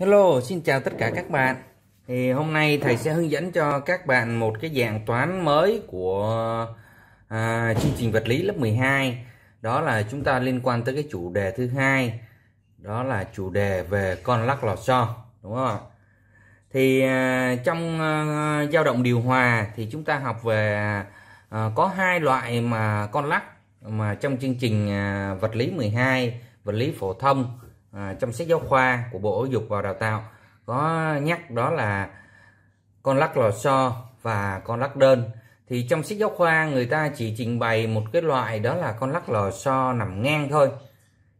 Hello, xin chào tất cả các bạn. Thì hôm nay thầy sẽ hướng dẫn cho các bạn một cái dạng toán mới của à, chương trình vật lý lớp 12. Đó là chúng ta liên quan tới cái chủ đề thứ hai, đó là chủ đề về con lắc lò xo, đúng không Thì à, trong à, dao động điều hòa thì chúng ta học về à, có hai loại mà con lắc mà trong chương trình à, vật lý 12, vật lý phổ thông À, trong sách giáo khoa của Bộ Giáo dục và Đào tạo có nhắc đó là con lắc lò xo và con lắc đơn thì trong sách giáo khoa người ta chỉ trình bày một cái loại đó là con lắc lò xo nằm ngang thôi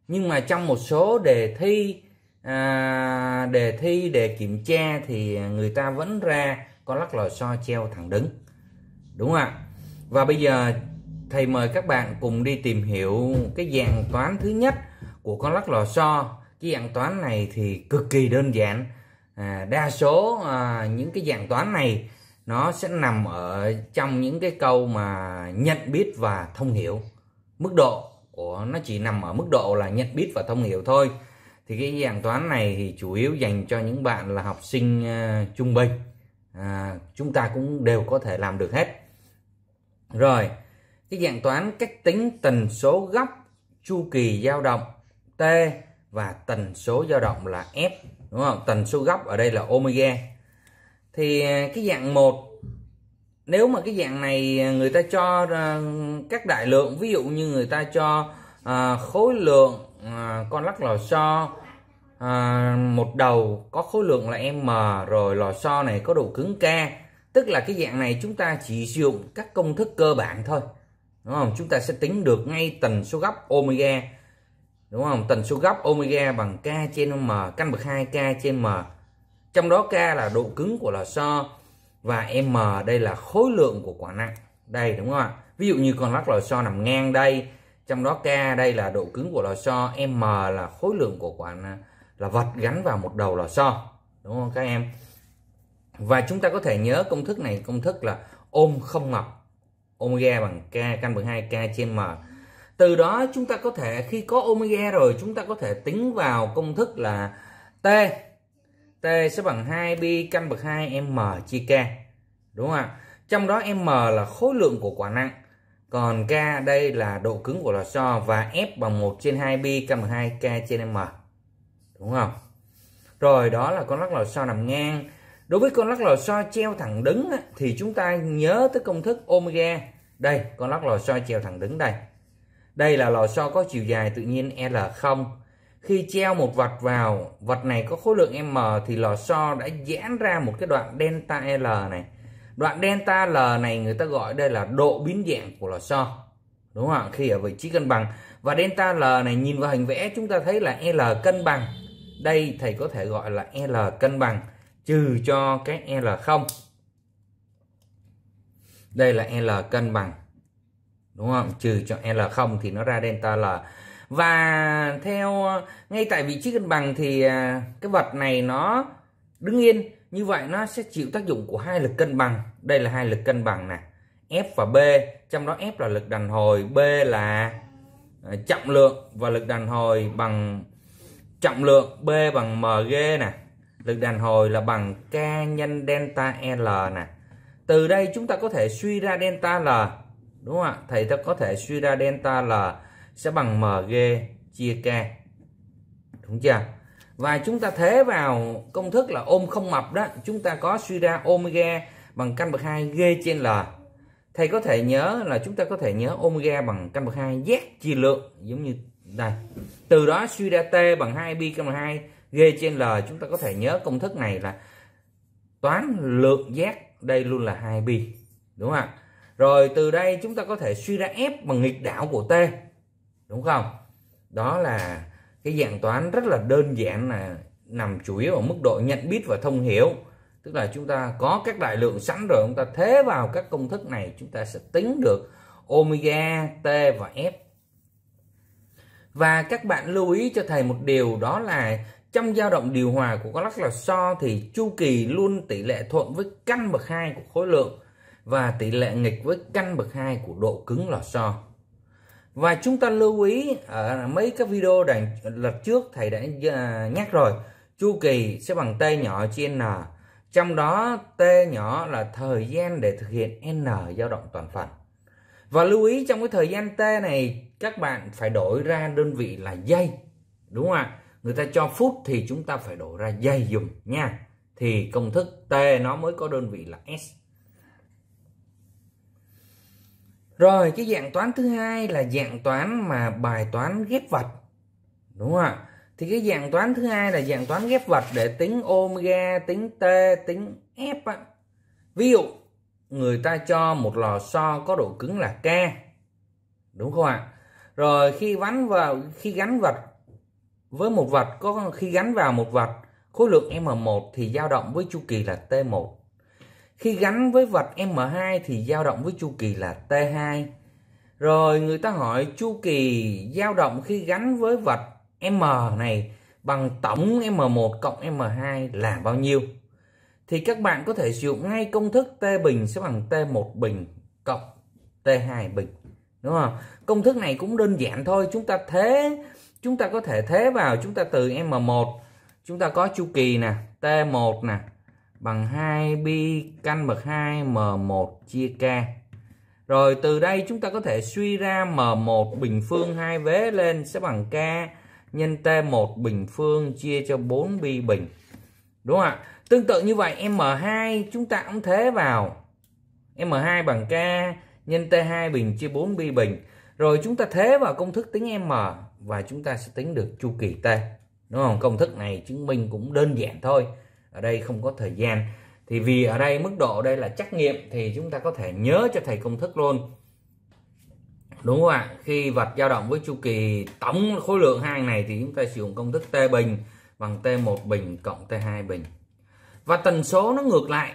nhưng mà trong một số đề thi à, đề thi đề kiểm tra thì người ta vẫn ra con lắc lò xo treo thẳng đứng đúng không ạ và bây giờ thầy mời các bạn cùng đi tìm hiểu cái dạng toán thứ nhất của con lắc lò xo cái dạng toán này thì cực kỳ đơn giản à, đa số à, những cái dạng toán này nó sẽ nằm ở trong những cái câu mà nhận biết và thông hiểu mức độ của nó chỉ nằm ở mức độ là nhận biết và thông hiểu thôi thì cái dạng toán này thì chủ yếu dành cho những bạn là học sinh à, trung bình à, chúng ta cũng đều có thể làm được hết rồi cái dạng toán cách tính tần số góc chu kỳ dao động t và tần số dao động là F đúng không tần số góc ở đây là omega thì à, cái dạng 1 nếu mà cái dạng này à, người ta cho à, các đại lượng ví dụ như người ta cho khối lượng con lắc lò xo một đầu có khối lượng là m rồi lò xo này có độ cứng k tức là cái dạng này chúng ta chỉ sử dụng các công thức cơ bản thôi đúng không chúng ta sẽ tính được ngay tần số góc omega đúng không tần số góc omega bằng k trên m căn bậc 2 k trên m trong đó k là độ cứng của lò xo và m đây là khối lượng của quả nặng đây đúng không ạ ví dụ như con lắc lò xo nằm ngang đây trong đó k đây là độ cứng của lò xo m là khối lượng của quả là vật gắn vào một đầu lò xo đúng không các em và chúng ta có thể nhớ công thức này công thức là ôm không ngập omega bằng k căn bậc 2 k trên m từ đó chúng ta có thể khi có omega rồi chúng ta có thể tính vào công thức là t t sẽ bằng 2 pi căn bậc 2 m chia k đúng không ạ trong đó m là khối lượng của quả nặng còn k đây là độ cứng của lò xo và f bằng 1 trên 2 pi căn bậc 2 k trên m đúng không rồi đó là con lắc lò xo nằm ngang đối với con lắc lò xo treo thẳng đứng thì chúng ta nhớ tới công thức omega đây con lắc lò xo treo thẳng đứng đây đây là lò xo có chiều dài tự nhiên L0. Khi treo một vật vào, vật này có khối lượng M thì lò xo đã giãn ra một cái đoạn delta L này. Đoạn delta L này người ta gọi đây là độ biến dạng của lò xo. Đúng không? Khi ở vị trí cân bằng. Và delta L này nhìn vào hình vẽ chúng ta thấy là L cân bằng. Đây thầy có thể gọi là L cân bằng trừ cho cái L0. Đây là L cân bằng đúng không trừ cho l không thì nó ra delta l và theo ngay tại vị trí cân bằng thì à, cái vật này nó đứng yên như vậy nó sẽ chịu tác dụng của hai lực cân bằng đây là hai lực cân bằng nè F và B trong đó F là lực đàn hồi B là à, trọng lượng và lực đàn hồi bằng trọng lượng B bằng mg nè lực đàn hồi là bằng K nhân delta L nè từ đây chúng ta có thể suy ra delta L đúng không ạ thầy ta có thể suy ra delta là sẽ bằng mg chia k đúng chưa và chúng ta thế vào công thức là ôm không mập đó chúng ta có suy ra omega bằng căn bậc 2 g trên l thầy có thể nhớ là chúng ta có thể nhớ omega bằng căn bậc 2 z chia lượng giống như đây từ đó suy ra t bằng 2 pi căn bậc 2 g trên l chúng ta có thể nhớ công thức này là toán lượng z đây luôn là 2 pi đúng không ạ rồi từ đây chúng ta có thể suy ra F bằng nghịch đảo của T đúng không đó là cái dạng toán rất là đơn giản là nằm chủ yếu ở mức độ nhận biết và thông hiểu tức là chúng ta có các đại lượng sẵn rồi chúng ta thế vào các công thức này chúng ta sẽ tính được omega t và f và các bạn lưu ý cho thầy một điều đó là trong dao động điều hòa của các lắc lò xo thì chu kỳ luôn tỷ lệ thuận với căn bậc hai của khối lượng và tỷ lệ nghịch với căn bậc 2 của độ cứng lò xo. Và chúng ta lưu ý ở mấy các video đằng lần trước thầy đã à, nhắc rồi, chu kỳ sẽ bằng t nhỏ trên n. Trong đó t nhỏ là thời gian để thực hiện n dao động toàn phần. Và lưu ý trong cái thời gian t này các bạn phải đổi ra đơn vị là giây. Đúng không ạ? Người ta cho phút thì chúng ta phải đổi ra giây dùng nha. Thì công thức t nó mới có đơn vị là s. Rồi cái dạng toán thứ hai là dạng toán mà bài toán ghép vật. Đúng không ạ? Thì cái dạng toán thứ hai là dạng toán ghép vật để tính omega, tính t, tính f á. Ví dụ người ta cho một lò xo có độ cứng là k. Đúng không ạ? Rồi khi gắn vào khi gắn vật với một vật có khi gắn vào một vật khối lượng m1 thì dao động với chu kỳ là t1. Khi gắn với vạch M2 thì dao động với chu kỳ là T2. Rồi người ta hỏi chu kỳ dao động khi gắn với vạch M này bằng tổng M1 cộng M2 là bao nhiêu? Thì các bạn có thể sử dụng ngay công thức T bình sẽ bằng T1 bình cộng T2 bình. Đúng không? Công thức này cũng đơn giản thôi. Chúng ta thế, chúng ta có thể thế vào. Chúng ta từ M1, chúng ta có chu kỳ nè, T1 nè, bằng 2 pi căn bậc 2 m1 chia k. Rồi từ đây chúng ta có thể suy ra m1 bình phương hai vế lên sẽ bằng k nhân t1 bình phương chia cho 4 pi bình. Đúng không ạ? Tương tự như vậy m2 chúng ta cũng thế vào. m2 bằng k nhân t2 bình chia 4 pi bình. Rồi chúng ta thế vào công thức tính m và chúng ta sẽ tính được chu kỳ t. Đúng không? Công thức này chứng minh cũng đơn giản thôi ở đây không có thời gian thì vì ở đây mức độ đây là trắc nghiệm thì chúng ta có thể nhớ cho thầy công thức luôn đúng không ạ khi vật dao động với chu kỳ tổng khối lượng hai này thì chúng ta sử dụng công thức t bình bằng t1 bình cộng t2 bình và tần số nó ngược lại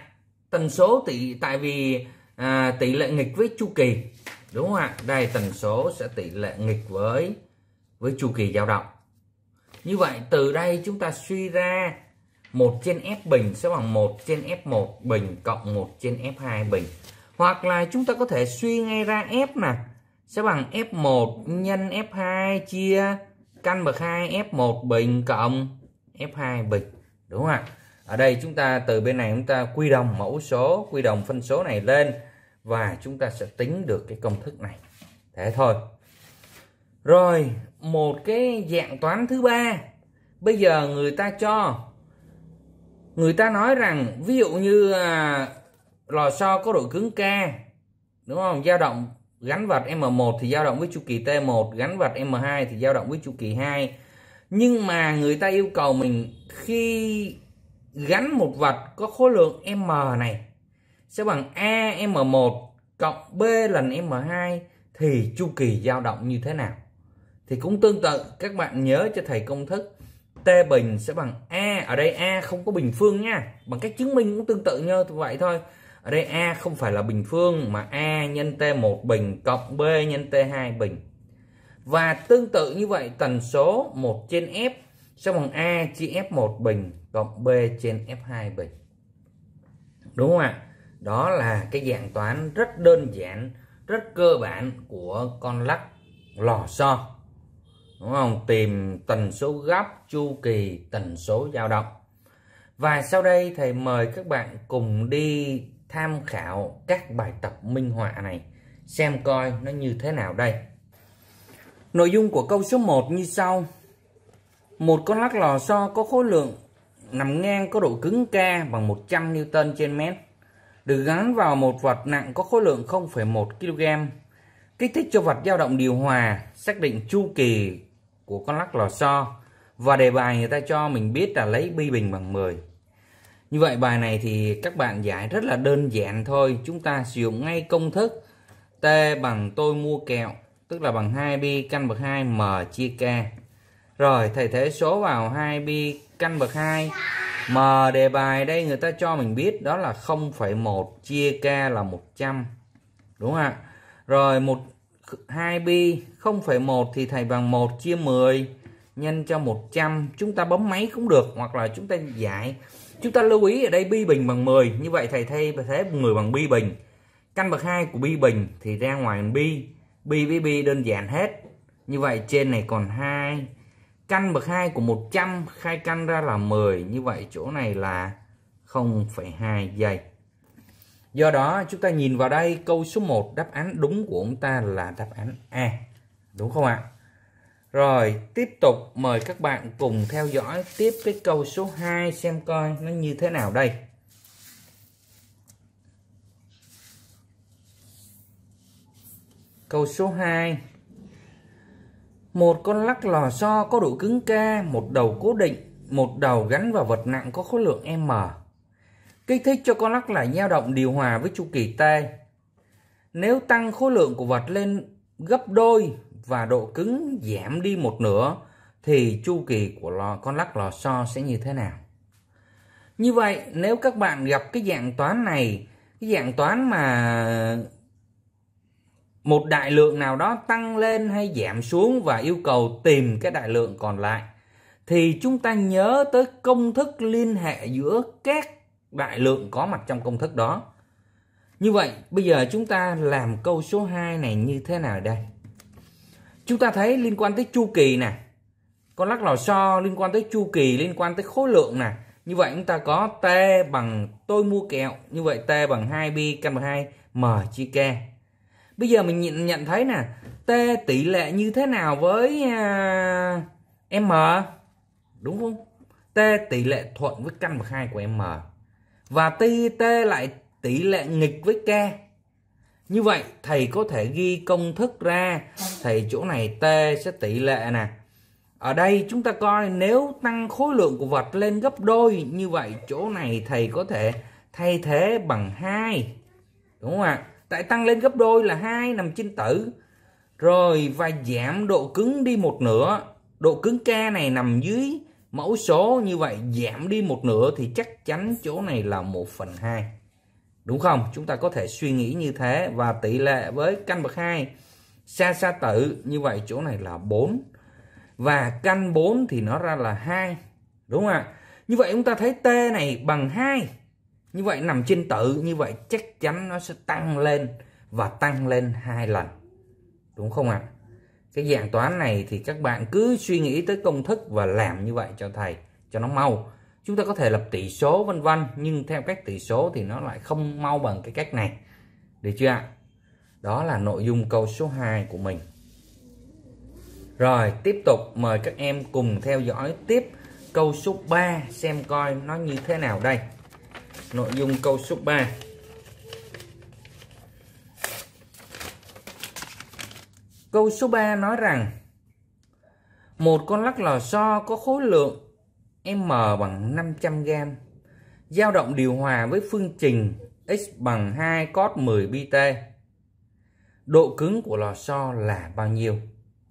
tần số tỷ tại vì à, tỷ lệ nghịch với chu kỳ đúng không ạ đây tần số sẽ tỷ lệ nghịch với với chu kỳ dao động như vậy từ đây chúng ta suy ra 1 trên F bình sẽ bằng 1 trên F1 bình cộng 1 trên F2 bình. Hoặc là chúng ta có thể suy ngay ra F nè. Sẽ bằng F1 nhân F2 chia căn bậc 2 F1 bình cộng F2 bình. Đúng không ạ? Ở đây chúng ta từ bên này chúng ta quy đồng mẫu số, quy đồng phân số này lên và chúng ta sẽ tính được cái công thức này. Thế thôi. Rồi, một cái dạng toán thứ ba. Bây giờ người ta cho người ta nói rằng ví dụ như à, lò xo có độ cứng K đúng không dao động gắn vật M1 thì dao động với chu kỳ T1 gắn vật M2 thì dao động với chu kỳ 2 nhưng mà người ta yêu cầu mình khi gắn một vật có khối lượng M này sẽ bằng A M1 cộng B lần M2 thì chu kỳ dao động như thế nào thì cũng tương tự các bạn nhớ cho thầy công thức t bình sẽ bằng a e. ở đây a e không có bình phương nha bằng cách chứng minh cũng tương tự như vậy thôi ở đây a e không phải là bình phương mà a nhân t một bình cộng b nhân t hai bình và tương tự như vậy tần số 1 trên f sẽ bằng a chia f một bình cộng b trên f hai bình đúng không ạ đó là cái dạng toán rất đơn giản rất cơ bản của con lắc lò xo so đúng không tìm tần số gấp, chu kỳ tần số dao động và sau đây thầy mời các bạn cùng đi tham khảo các bài tập minh họa này xem coi nó như thế nào đây nội dung của câu số 1 như sau một con lắc lò xo có khối lượng nằm ngang có độ cứng K bằng 100 Newton trên mét được gắn vào một vật nặng có khối lượng 0,1 kg kích thích cho vật dao động điều hòa xác định chu kỳ của con lắc lò xo và đề bài người ta cho mình biết là lấy bi bình bằng 10 như vậy bài này thì các bạn giải rất là đơn giản thôi chúng ta sử dụng ngay công thức T bằng tôi mua kẹo tức là bằng 2 pi căn bậc 2 m chia k rồi thầy thế số vào 2 pi căn bậc 2 m đề bài đây người ta cho mình biết đó là 0,1 chia k là 100 đúng không ạ rồi một 2pi 0,1 thì thầy bằng 1 chia 10 nhân cho 100 chúng ta bấm máy cũng được hoặc là chúng ta giải chúng ta lưu ý ở đây pi bình bằng 10 như vậy thầy thay thế 10 bằng pi bình căn bậc 2 của pi bình thì ra ngoài bằng pi pi với pi đơn giản hết như vậy trên này còn 2 căn bậc 2 của 100 khai căn ra là 10 như vậy chỗ này là 0,2 giây Do đó chúng ta nhìn vào đây câu số 1 đáp án đúng của chúng ta là đáp án A. Đúng không ạ? Rồi tiếp tục mời các bạn cùng theo dõi tiếp cái câu số 2 xem coi nó như thế nào đây. Câu số 2 Một con lắc lò xo có độ cứng K, một đầu cố định, một đầu gắn vào vật nặng có khối lượng M Kích thích cho con lắc lại dao động điều hòa với chu kỳ T. Nếu tăng khối lượng của vật lên gấp đôi và độ cứng giảm đi một nửa thì chu kỳ của lò, con lắc lò xo sẽ như thế nào? Như vậy, nếu các bạn gặp cái dạng toán này, cái dạng toán mà một đại lượng nào đó tăng lên hay giảm xuống và yêu cầu tìm cái đại lượng còn lại thì chúng ta nhớ tới công thức liên hệ giữa các đại lượng có mặt trong công thức đó. Như vậy, bây giờ chúng ta làm câu số 2 này như thế nào đây? Chúng ta thấy liên quan tới chu kỳ nè. Con lắc lò xo liên quan tới chu kỳ, liên quan tới khối lượng nè. Như vậy chúng ta có T bằng tôi mua kẹo. Như vậy T bằng 2pi căn bằng 2 M chia K. Bây giờ mình nhận, nhận thấy nè, T tỷ lệ như thế nào với uh, M? Đúng không? T tỷ lệ thuận với căn bậc 2 của M và TIT lại tỷ lệ nghịch với K. Như vậy thầy có thể ghi công thức ra thầy chỗ này T sẽ tỷ lệ nè. Ở đây chúng ta coi nếu tăng khối lượng của vật lên gấp đôi như vậy chỗ này thầy có thể thay thế bằng 2. Đúng không ạ? Tại tăng lên gấp đôi là 2 nằm trên tử. Rồi và giảm độ cứng đi một nửa. Độ cứng K này nằm dưới mẫu số như vậy giảm đi một nửa thì chắc chắn chỗ này là 1 phần 2 đúng không chúng ta có thể suy nghĩ như thế và tỷ lệ với căn bậc 2 xa xa tử như vậy chỗ này là 4 và căn 4 thì nó ra là 2 đúng không ạ như vậy chúng ta thấy t này bằng 2 như vậy nằm trên tự như vậy chắc chắn nó sẽ tăng lên và tăng lên hai lần đúng không ạ à? cái dạng toán này thì các bạn cứ suy nghĩ tới công thức và làm như vậy cho thầy cho nó mau chúng ta có thể lập tỷ số vân vân nhưng theo cách tỷ số thì nó lại không mau bằng cái cách này được chưa ạ đó là nội dung câu số 2 của mình rồi tiếp tục mời các em cùng theo dõi tiếp câu số 3 xem coi nó như thế nào đây nội dung câu số 3 Câu số 3 nói rằng một con lắc lò xo có khối lượng M bằng 500 g dao động điều hòa với phương trình x bằng 2 cos 10 bt. Độ cứng của lò xo là bao nhiêu?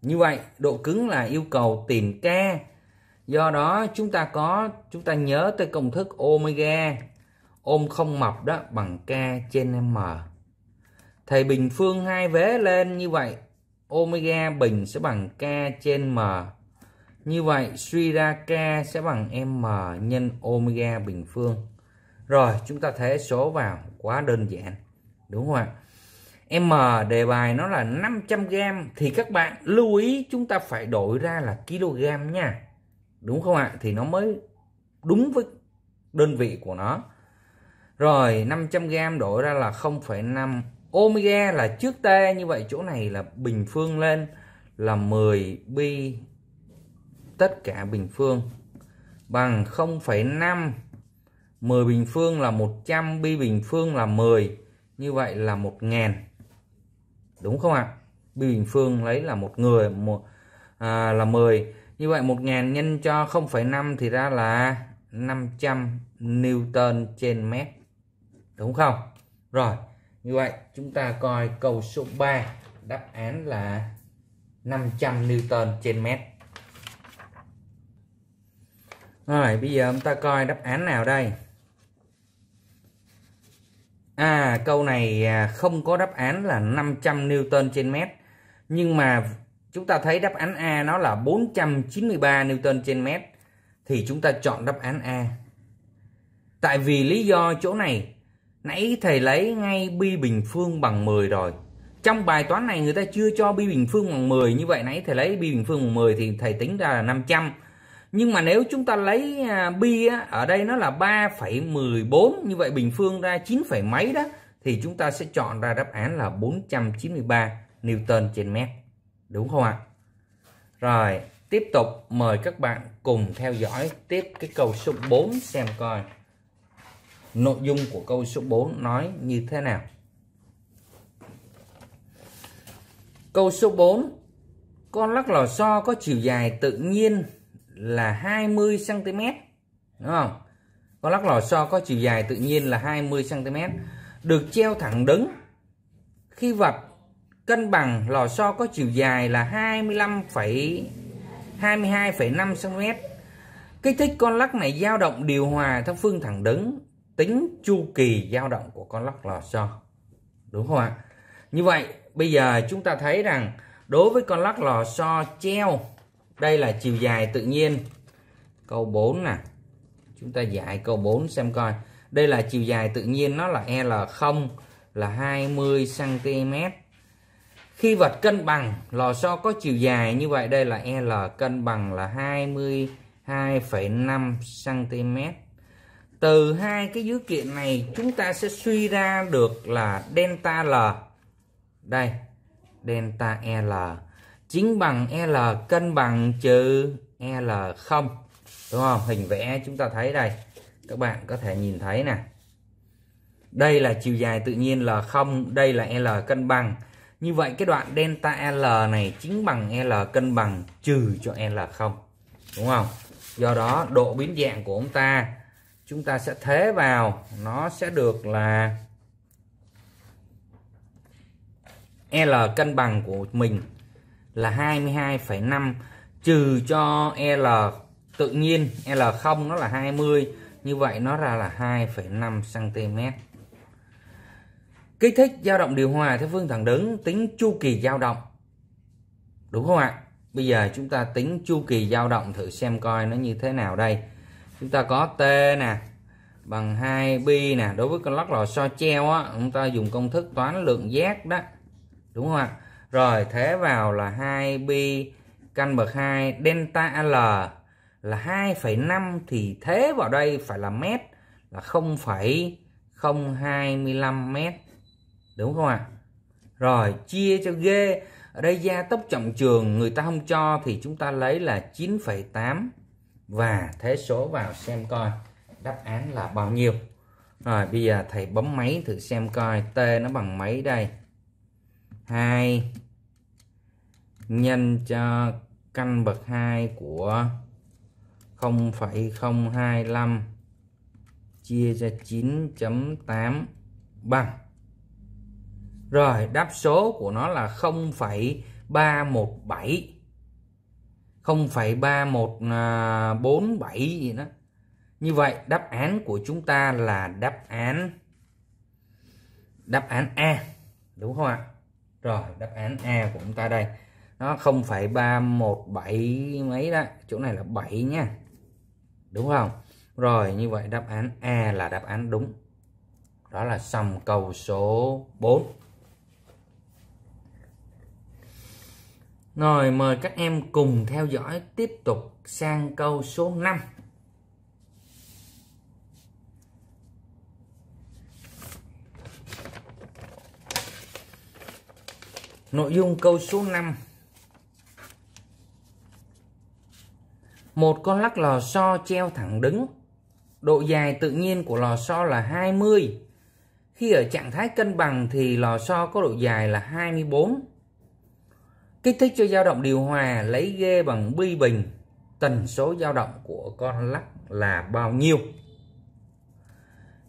Như vậy, độ cứng là yêu cầu tìm K. Do đó chúng ta có chúng ta nhớ tới công thức omega ôm không mập đó bằng K trên M. Thầy bình phương hai vế lên như vậy omega bình sẽ bằng k trên m. Như vậy suy ra k sẽ bằng m nhân omega bình phương. Rồi chúng ta thế số vào quá đơn giản. Đúng không ạ? M đề bài nó là 500g thì các bạn lưu ý chúng ta phải đổi ra là kg nha. Đúng không ạ? Thì nó mới đúng với đơn vị của nó. Rồi 500g đổi ra là 0,5 omega là trước t như vậy chỗ này là bình phương lên là 10 pi tất cả bình phương bằng 0,5 10 bình phương là 100 pi bình phương là 10 như vậy là 1.000 đúng không ạ pi bình phương lấy là một người một à, là 10 như vậy 1.000 nhân cho 0,5 thì ra là 500 Newton trên mét đúng không rồi như vậy chúng ta coi câu số 3 đáp án là 500 Newton trên mét rồi bây giờ chúng ta coi đáp án nào đây À câu này à, không có đáp án là 500 Newton trên mét Nhưng mà chúng ta thấy đáp án A nó là 493 Newton trên mét Thì chúng ta chọn đáp án A Tại vì lý do chỗ này Nãy thầy lấy ngay bi bình phương bằng 10 rồi. Trong bài toán này người ta chưa cho bi bình phương bằng 10 như vậy nãy thầy lấy bi bình phương bằng 10 thì thầy tính ra là 500. Nhưng mà nếu chúng ta lấy à, bi á, ở đây nó là 3,14 như vậy bình phương ra 9, mấy đó thì chúng ta sẽ chọn ra đáp án là 493 Newton trên mét. Đúng không ạ? Rồi, tiếp tục mời các bạn cùng theo dõi tiếp cái câu số 4 xem coi nội dung của câu số 4 nói như thế nào. Câu số 4 con lắc lò xo có chiều dài tự nhiên là 20 cm đúng không? Con lắc lò xo có chiều dài tự nhiên là 20 cm được treo thẳng đứng khi vật cân bằng lò xo có chiều dài là 25, 22,5 cm. Kích thích con lắc này dao động điều hòa theo phương thẳng đứng tính chu kỳ dao động của con lắc lò xo đúng không ạ như vậy bây giờ chúng ta thấy rằng đối với con lắc lò xo treo đây là chiều dài tự nhiên câu 4 nè chúng ta giải câu 4 xem coi đây là chiều dài tự nhiên nó là L0 là 20 cm khi vật cân bằng lò xo có chiều dài như vậy đây là L cân bằng là 22,5 cm từ hai cái dữ kiện này chúng ta sẽ suy ra được là delta L đây delta L chính bằng L cân bằng trừ L0 đúng không hình vẽ chúng ta thấy đây các bạn có thể nhìn thấy nè đây là chiều dài tự nhiên L0 đây là L cân bằng như vậy cái đoạn delta L này chính bằng L cân bằng trừ cho L0 đúng không do đó độ biến dạng của ông ta chúng ta sẽ thế vào nó sẽ được là L cân bằng của mình là 22,5 trừ cho L tự nhiên L0 nó là 20 như vậy nó ra là 2,5 cm kích thích dao động điều hòa theo phương thẳng đứng tính chu kỳ dao động đúng không ạ bây giờ chúng ta tính chu kỳ dao động thử xem coi nó như thế nào đây chúng ta có t nè bằng 2 pi nè đối với con lắc lò xo treo á chúng ta dùng công thức toán lượng giác đó đúng không ạ rồi thế vào là 2 pi căn bậc 2 delta l là 2,5 thì thế vào đây phải là mét là 0,025 mét đúng không ạ rồi chia cho ghê ở đây gia tốc trọng trường người ta không cho thì chúng ta lấy là 9,8 và thế số vào xem coi đáp án là bao nhiêu rồi bây giờ thầy bấm máy thử xem coi t nó bằng mấy đây 2 nhân cho căn bậc 2 của 0,025 chia cho 9.8 bằng rồi đáp số của nó là 0,317 0,3147 à, gì đó như vậy đáp án của chúng ta là đáp án đáp án A đúng không ạ rồi đáp án A của chúng ta đây nó 0,317 mấy đó chỗ này là 7 nha đúng không rồi như vậy đáp án A là đáp án đúng đó là xong câu số 4 Rồi mời các em cùng theo dõi tiếp tục sang câu số 5. Nội dung câu số 5 Một con lắc lò xo treo thẳng đứng Độ dài tự nhiên của lò xo là 20 Khi ở trạng thái cân bằng thì lò xo có độ dài là 24 kích thích cho dao động điều hòa lấy ghê bằng bi bình tần số dao động của con lắc là bao nhiêu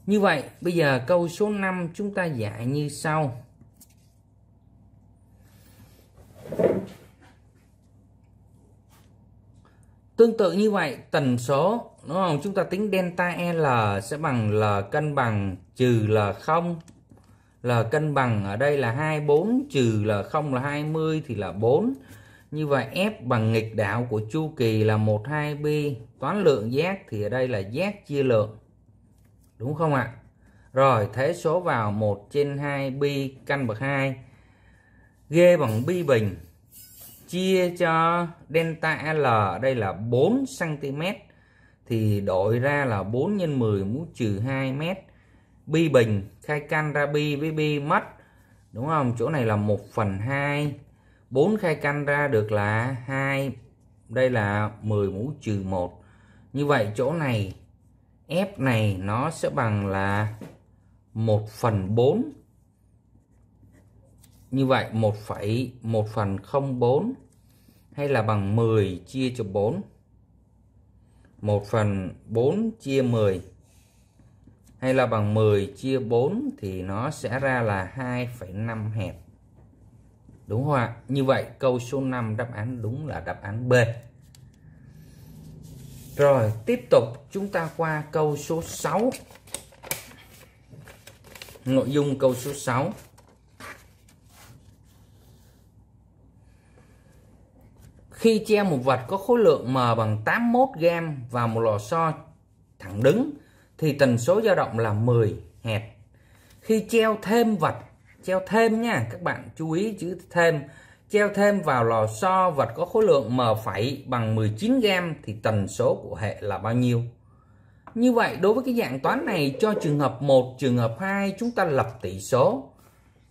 như vậy bây giờ câu số 5 chúng ta giải như sau Tương tự như vậy, tần số đúng không? Chúng ta tính delta L sẽ bằng L cân bằng trừ l không L cân bằng ở đây là 24 trừ L0 là 20 thì là 4. Như vậy F bằng nghịch đạo của chu kỳ là 12pi. Toán lượng giác thì ở đây là giác chia lượng. Đúng không ạ? Rồi thế số vào 1 trên 2 pi căn bậc 2. g bằng pi bình. Chia cho delta L đây là 4 cm thì đổi ra là 4 x 10 mũ trừ 2 m. Pi bình khai căn ra bi với bi mất đúng không chỗ này là 1 phần 2 4 khai căn ra được là 2 đây là 10 mũ trừ 1 như vậy chỗ này F này nó sẽ bằng là 1 phần 4 như vậy 1,1 phần 04 hay là bằng 10 chia cho 4 1 phần 4 chia 10 hay là bằng 10 chia 4 thì nó sẽ ra là 2,5 hẹp đúng không ạ như vậy câu số 5 đáp án đúng là đáp án B rồi tiếp tục chúng ta qua câu số 6 nội dung câu số 6 khi che một vật có khối lượng m bằng 81 g vào một lò xo thẳng đứng thì tần số dao động là 10 Hz. Khi treo thêm vật, treo thêm nha, các bạn chú ý chữ thêm, treo thêm vào lò xo vật có khối lượng m phẩy bằng 19 gam thì tần số của hệ là bao nhiêu? Như vậy đối với cái dạng toán này cho trường hợp 1, trường hợp 2 chúng ta lập tỷ số.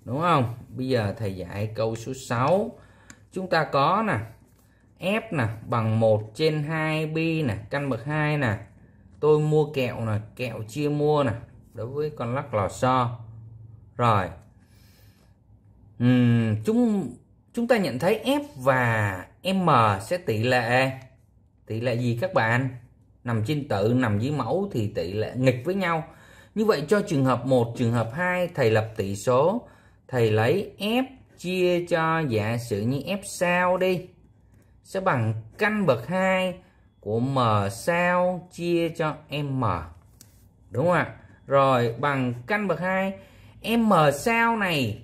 Đúng không? Bây giờ thầy giải câu số 6. Chúng ta có nè, F nè bằng 1 trên 2 pi nè, căn bậc 2 nè, tôi mua kẹo này kẹo chia mua này đối với con lắc lò xo rồi uhm, chúng chúng ta nhận thấy F và M sẽ tỷ lệ tỷ lệ gì các bạn nằm trên tự nằm dưới mẫu thì tỷ lệ nghịch với nhau như vậy cho trường hợp 1 trường hợp 2 thầy lập tỷ số thầy lấy F chia cho giả sử như F sao đi sẽ bằng căn bậc 2 của m sao chia cho m đúng không ạ rồi bằng căn bậc 2 m sao này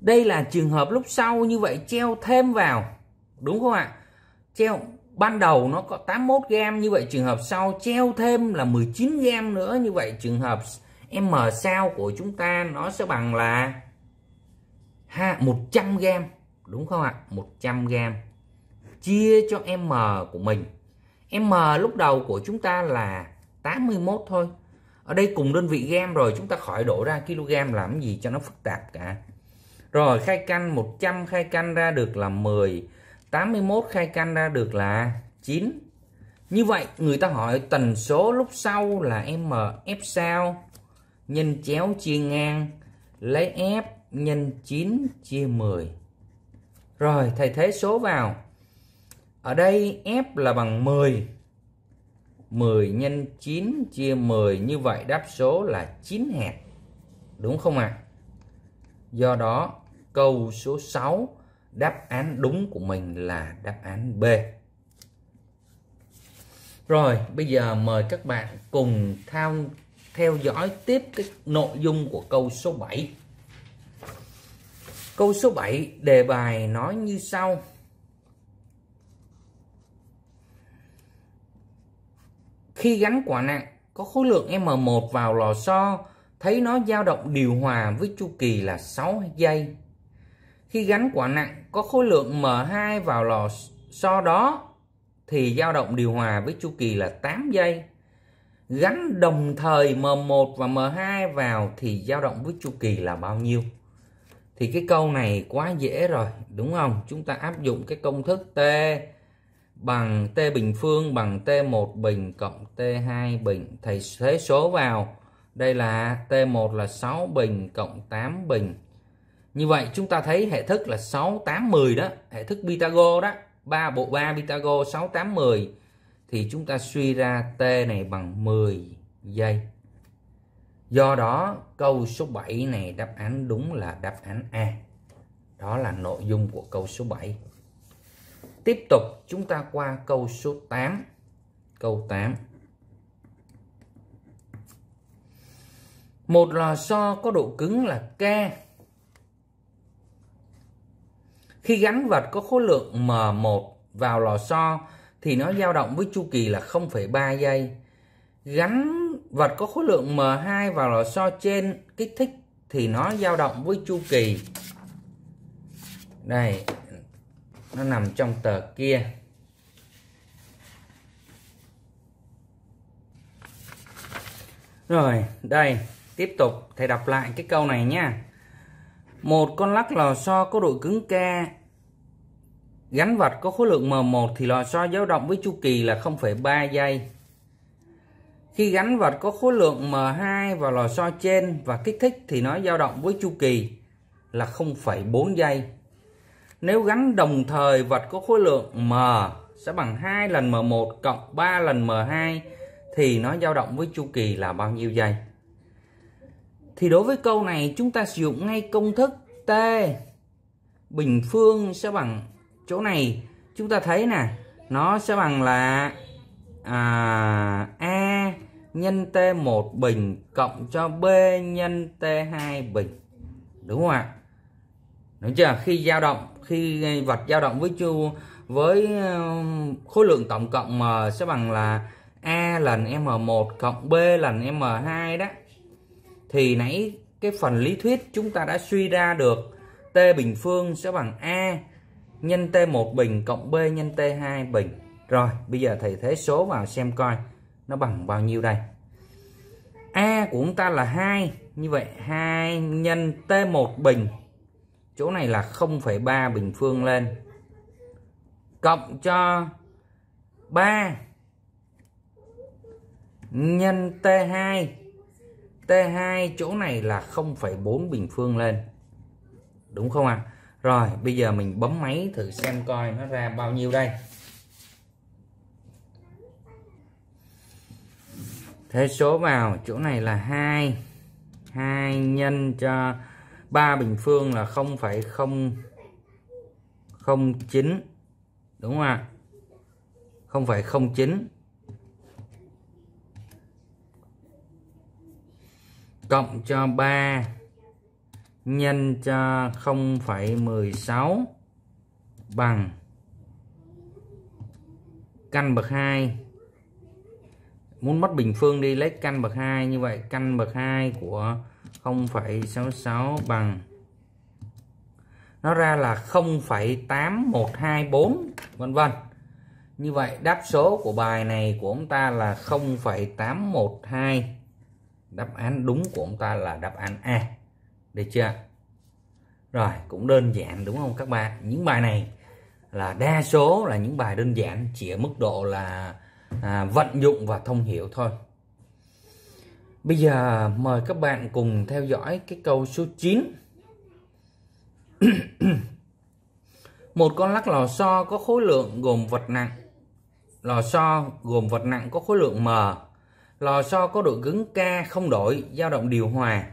đây là trường hợp lúc sau như vậy treo thêm vào đúng không ạ treo ban đầu nó có 81 gram như vậy trường hợp sau treo thêm là 19 gram nữa như vậy trường hợp m sao của chúng ta nó sẽ bằng là ha 100 gram đúng không ạ 100 gram chia cho m của mình m lúc đầu của chúng ta là 81 thôi ở đây cùng đơn vị gam rồi chúng ta khỏi đổ ra kg làm gì cho nó phức tạp cả rồi khai căn 100 khai canh ra được là 10 81 khai canh ra được là 9 như vậy người ta hỏi tần số lúc sau là m f sao nhân chéo chia ngang lấy f nhân 9 chia 10 rồi thầy thế số vào ở đây F là bằng 10. 10 nhân 9 chia 10 như vậy đáp số là 9 hạt. Đúng không ạ? À? Do đó câu số 6 đáp án đúng của mình là đáp án B. Rồi, bây giờ mời các bạn cùng theo theo dõi tiếp cái nội dung của câu số 7. Câu số 7 đề bài nói như sau. Khi gắn quả nặng có khối lượng M1 vào lò xo, thấy nó dao động điều hòa với chu kỳ là 6 giây. Khi gắn quả nặng có khối lượng M2 vào lò xo đó thì dao động điều hòa với chu kỳ là 8 giây. Gắn đồng thời M1 và M2 vào thì dao động với chu kỳ là bao nhiêu? Thì cái câu này quá dễ rồi, đúng không? Chúng ta áp dụng cái công thức T bằng t bình phương bằng t1 bình cộng t2 bình thầy thế số vào đây là t1 là 6 bình cộng 8 bình như vậy chúng ta thấy hệ thức là 6 8 10 đó hệ thức Pythagoras đó 3 bộ 3 Pythagoras 6 8 10 thì chúng ta suy ra t này bằng 10 giây do đó câu số 7 này đáp án đúng là đáp án A đó là nội dung của câu số 7 tiếp tục chúng ta qua câu số 8 câu 8 một lò xo có độ cứng là K khi gắn vật có khối lượng M1 vào lò xo thì nó dao động với chu kỳ là 0,3 giây gắn vật có khối lượng M2 vào lò xo trên kích thích thì nó dao động với chu kỳ đây nó nằm trong tờ kia rồi đây tiếp tục thầy đọc lại cái câu này nha một con lắc lò xo có độ cứng K gắn vật có khối lượng M1 thì lò xo dao động với chu kỳ là 0,3 giây khi gắn vật có khối lượng M2 vào lò xo trên và kích thích thì nó dao động với chu kỳ là 0,4 giây nếu gắn đồng thời vật có khối lượng M sẽ bằng 2 lần M1 cộng 3 lần M2 thì nó dao động với chu kỳ là bao nhiêu giây? Thì đối với câu này chúng ta sử dụng ngay công thức T bình phương sẽ bằng chỗ này chúng ta thấy nè nó sẽ bằng là à, A nhân T1 bình cộng cho B nhân T2 bình. Đúng không ạ? đúng chưa khi dao động khi vật dao động với chu với um, khối lượng tổng cộng m sẽ bằng là a lần m1 cộng b lần m2 đó thì nãy cái phần lý thuyết chúng ta đã suy ra được t bình phương sẽ bằng a nhân t1 bình cộng b nhân t2 bình rồi bây giờ thầy thế số vào xem coi nó bằng bao nhiêu đây a của chúng ta là 2 như vậy 2 nhân t1 bình chỗ này là 0,3 bình phương lên cộng cho 3 nhân T2 T2 chỗ này là 0,4 bình phương lên đúng không ạ à? rồi bây giờ mình bấm máy thử xem coi nó ra bao nhiêu đây thế số vào chỗ này là 2 2 nhân cho ba bình phương là 0,009 đúng không ạ à? 0,09 cộng cho 3 nhân cho 0,16 bằng căn bậc 2 muốn mất bình phương đi lấy căn bậc 2 như vậy căn bậc 2 của 0,66 bằng nó ra là 0,8124 vân vân như vậy đáp số của bài này của chúng ta là 0,812 đáp án đúng của chúng ta là đáp án A được chưa rồi cũng đơn giản đúng không các bạn những bài này là đa số là những bài đơn giản chỉ ở mức độ là à, vận dụng và thông hiểu thôi Bây giờ mời các bạn cùng theo dõi cái câu số 9. một con lắc lò xo có khối lượng gồm vật nặng. Lò xo gồm vật nặng có khối lượng M. Lò xo có độ cứng K không đổi, dao động điều hòa.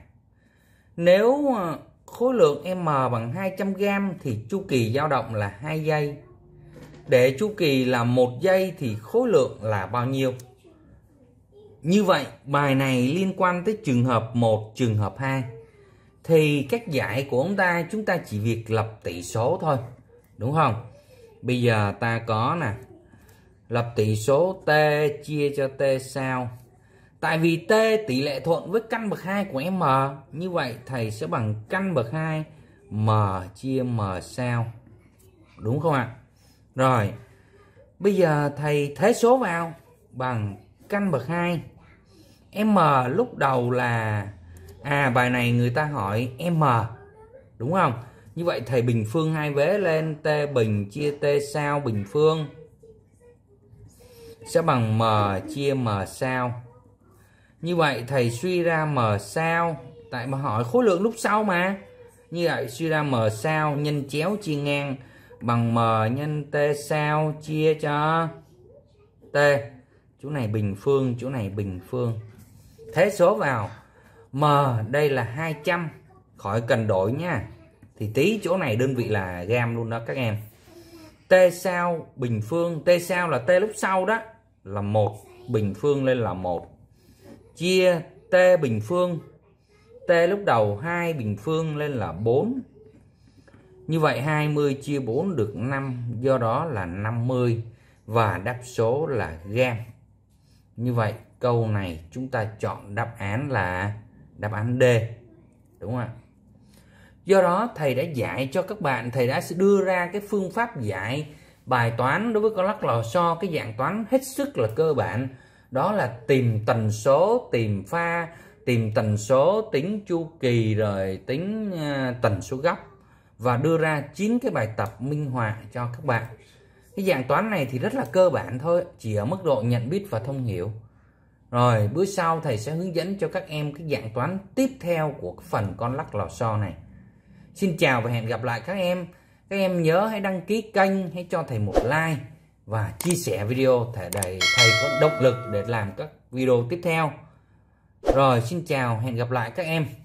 Nếu ờ, khối lượng M bằng 200g thì chu kỳ dao động là 2 giây. Để chu kỳ là 1 giây thì khối lượng là bao nhiêu? Như vậy, bài này liên quan tới trường hợp 1, trường hợp 2. Thì cách giải của ông ta chúng ta chỉ việc lập tỷ số thôi. Đúng không? Bây giờ ta có nè. Lập tỷ số t chia cho t sao. Tại vì t tỷ lệ thuận với căn bậc 2 của m. Như vậy thầy sẽ bằng căn bậc 2 m chia m sao. Đúng không ạ? Rồi. Bây giờ thầy thế số vào bằng căn bậc 2 M lúc đầu là à bài này người ta hỏi M đúng không như vậy thầy bình phương hai vế lên T bình chia T sao bình phương sẽ bằng M chia M sao như vậy thầy suy ra M sao tại mà hỏi khối lượng lúc sau mà như vậy suy ra M sao nhân chéo chia ngang bằng M nhân T sao chia cho T chỗ này bình phương chỗ này bình phương thế số vào m đây là 200 khỏi cần đổi nha thì tí chỗ này đơn vị là gam luôn đó các em t sao bình phương t sao là t lúc sau đó là một bình phương lên là một chia t bình phương t lúc đầu 2 bình phương lên là 4 như vậy 20 chia 4 được 5 do đó là 50 và đáp số là gam như vậy câu này chúng ta chọn đáp án là đáp án D đúng không ạ do đó thầy đã dạy cho các bạn thầy đã đưa ra cái phương pháp dạy bài toán đối với con lắc lò xo cái dạng toán hết sức là cơ bản đó là tìm tần số tìm pha tìm tần số tính chu kỳ rồi tính à, tần số góc và đưa ra chín cái bài tập minh họa cho các bạn cái dạng toán này thì rất là cơ bản thôi chỉ ở mức độ nhận biết và thông hiểu rồi bữa sau thầy sẽ hướng dẫn cho các em cái dạng toán tiếp theo của phần con lắc lò xo này. Xin chào và hẹn gặp lại các em. Các em nhớ hãy đăng ký kênh, hãy cho thầy một like và chia sẻ video thầy đầy thầy có động lực để làm các video tiếp theo. Rồi xin chào, hẹn gặp lại các em.